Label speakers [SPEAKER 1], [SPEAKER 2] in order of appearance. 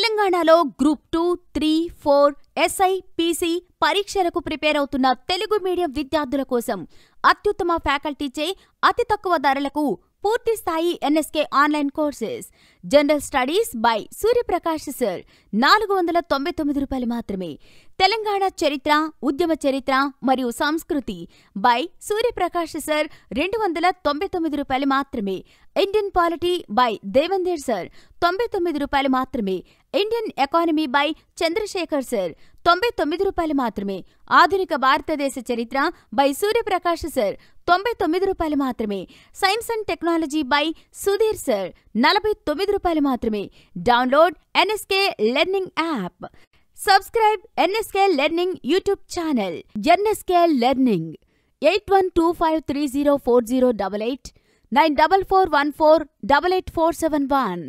[SPEAKER 1] తెలంగాణలో group two three four SI PC పరీక్షలకు prepare అవుతున్న తెలుగు మీడియం విద్యార్థుల కోసం అత్యుత్తమ ఫ్యాకల్టీచే అతి తక్కువ ధరలకు పూర్తి స్థాయి NSK online courses general studies by Suryaprakash sir నాలుగు వందల తొంభై తొమ్మిది రూపాయలు మాత్రమే తెలంగాణ చరిత్ర ఉద్యమ చరిత్ర మరియు సంస్కృతి బై సూర్యప్రకాష్ సార్ రెండు వందల తొంభై తొమ్మిది రూపాయలు మాత్రమే Indian polity by Devender sir తొంభై తొమ్మిది రూపాయలు మాత్రమే Indian economy by Chandrashekhar sir తొంభై తొమ్మిది రూపాయలు మాత్రమే ఆధునిక భారతదేశ చరిత్ర బై సూర్యప్రకాష్ సార్ తొంభై తొమ్మిది రూపాయలు మాత్రమే science and technology by Sudheer sir నలభై తొమ్మిది రూపాయలు మాత్రమే download NSK learning app subscribe NSK learning YouTube channel NSK learning eight one two five three zero four zero double eight nine double four one four double eight four seven one